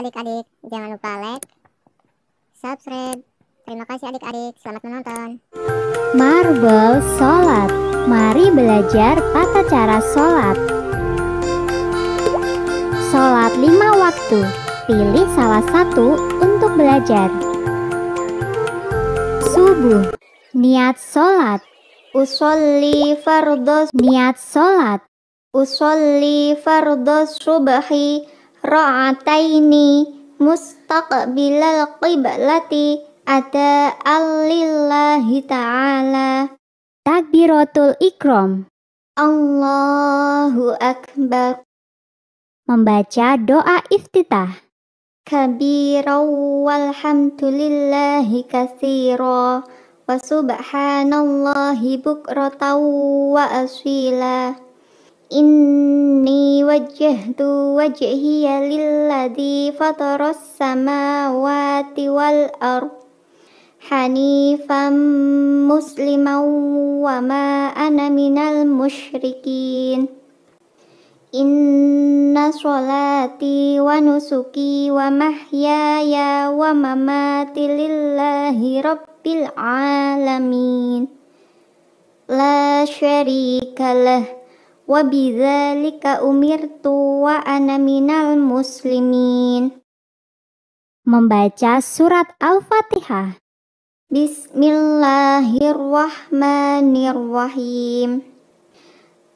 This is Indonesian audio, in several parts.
adik-adik. Jangan lupa like, subscribe. Terima kasih adik-adik. Selamat menonton. Marble Salat. Mari belajar tata cara salat. Salat lima waktu. Pilih salah satu untuk belajar. Subuh. Niat salat. Usolli fardhu niat salat. Usolli fardhu subhi ra'ataini mustaqbilal qiblati ada allillahi ta'ala takbiratul ikram Allahu akbar membaca doa iftitah kabira walhamdulillahi katsira wa subhanallahi bukratan wa asila inni wajjahtu wajhiya lilladzi fataras samawati wal ar. Hanifam musliman wa ma ana minal musyrikin inna sholati wa nusuki wa mahyaya wa mamati lillahi rabbil alamin la syarika lah wa umirtu wa ana minal muslimin. Membaca surat Al-Fatihah. Bismillahirrahmanirrahim.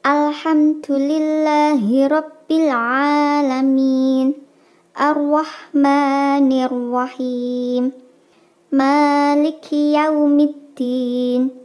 Alhamdulillahi rabbil alamin. Ar-Rahmanir Rahim. Maliki yaumiddin.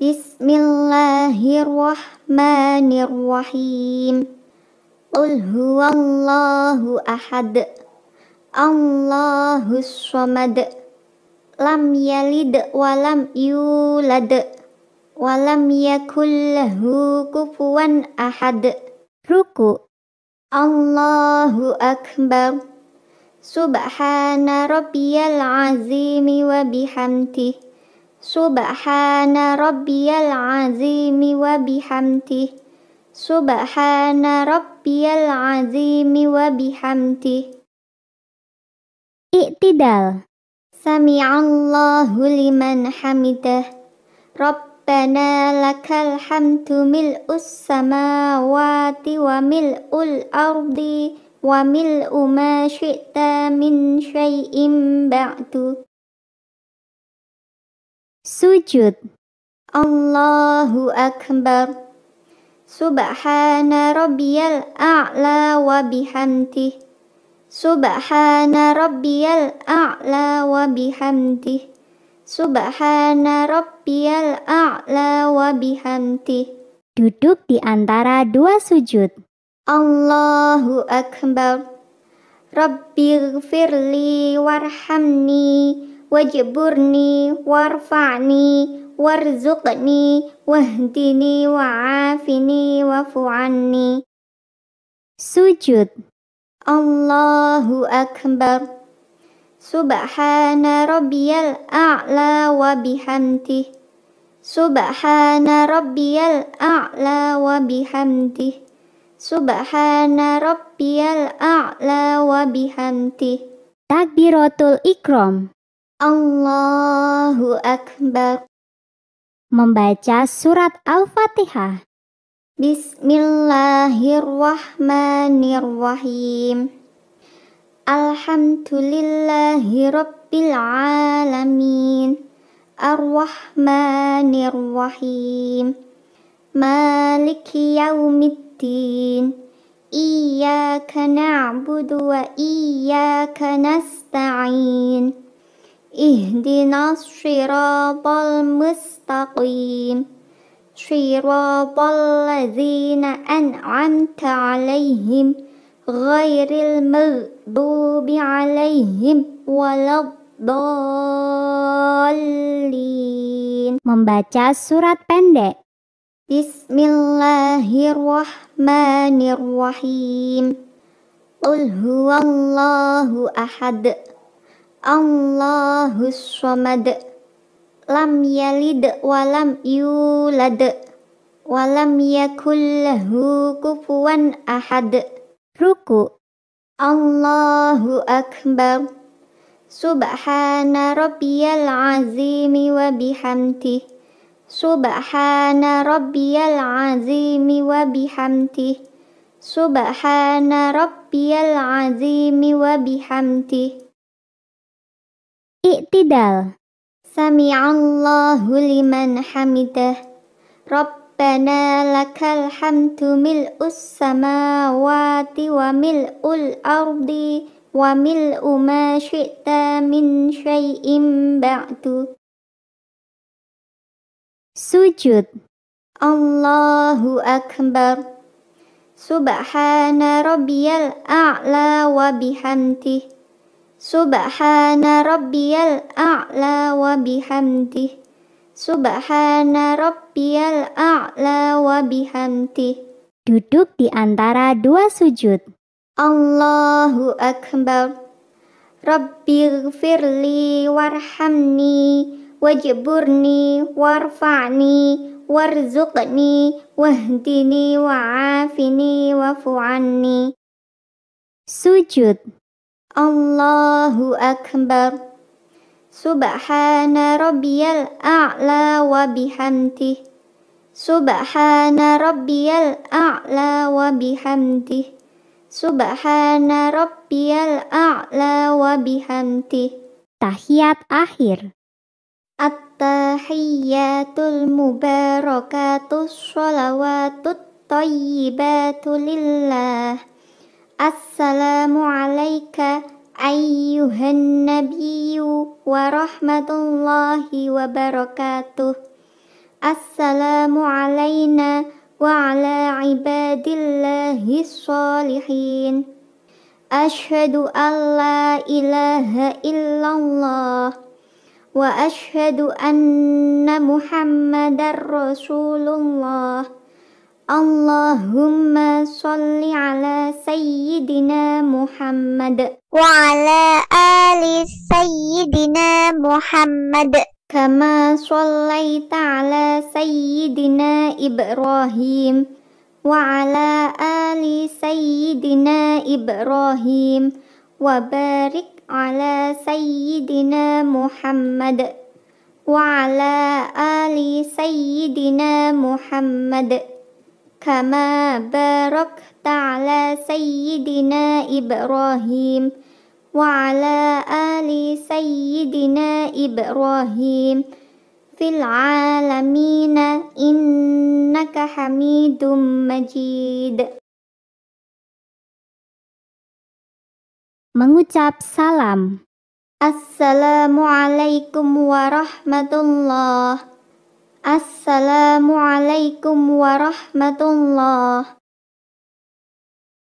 بسم الله الرحمن الرحيم قل هو الله أحد الله الصمد لم يلد ولم يولد ولم يكن له كفوا أحد ركوع الله أكبر سبحان ربي العظيم وبحمده سبحان ربي العظيم وبحمده سبحان ربي العظيم وبحمده اعتدال سمع الله لمن حمده ربنا لك الحمد ملء السماوات وملء الأرض وملء ما شئت من شيء بعد Sujud Allahu Akbar Subhana rabbiyal a'la wa bihamdih Subhana rabbiyal a'la wa bihamdih Subhana rabbiyal a'la wa bihamdih Duduk di antara dua sujud Allahu Akbar Rabbighfirli warhamni wajburni warfa'ni warzuqni wahdini wa'afini wafu'anni sujud Allahu Akbar Subhana rabbiyal a'la wa bihamdih Subhana rabbiyal a'la wa bihamdih Subhana rabbiyal a'la wa bihamdih Takbiratul ikram Allahu Akbar. Membaca surat Al-Fatihah. Bismillahirrahmanirrahim. Alhamdulillahi Alamin Ar-Rahmanirrahim Maliki Yaumiddin Iyaka na'budu wa iyaka nasta'in اهدنا الصراط المستقيم صراط الذين أنعمت عليهم غير المغضوب عليهم ولا الضالين Membaca surat pendek قل هو الله أحد Allahu Samad lam yalid walam yulad walam yakul lahu kufuwan ahad ruku Allahu akbar Subhana rabbiyal azimi wa bihamti. Subhana rabbiyal azimi wa bihamti. Subhana rabbiyal azimi wa bihamti. Iktidal. Allahu liman hamidah. Rabbana lakal hamdu mil'us samawati wa mil'ul ardi wa mil'u ma syi'ta min syai'in ba'du. Sujud. Allahu Akbar. Subhana rabbiyal a'la wa bihamdih. Subhana rabbiyal a'la wa bihamdih. Subhana rabbiyal a'la wa bihamdih. Duduk di antara dua sujud. Allahu akbar. Rabbi gfirli warhamni wajburni warfa'ni warzuqni wahdini wa'afini wafu'anni. Sujud Allahu Akbar Subhana rabbiyal a'la wa bihamdih Subhana rabbiyal a'la wa bihamdih Subhana rabbiyal a'la wa bihamdih Tahiyat akhir At-tahiyyatul mubarakatus sholawatut tayyibatul lillah السلام عليك أيها النبي ورحمة الله وبركاته السلام علينا وعلى عباد الله الصالحين أشهد أن لا إله إلا الله وأشهد أن محمد رسول الله اللهم صل على سيدنا محمد وعلى آل سيدنا محمد كما صليت على سيدنا إبراهيم وعلى آل سيدنا إبراهيم وبارك على سيدنا محمد وعلى آل سيدنا محمد كما باركت على سيدنا إبراهيم وعلى آل سيدنا إبراهيم في العالمين إنك حميد مجيد Mengucap salam Assalamualaikum warahmatullahi Assalamualaikum warahmatullahi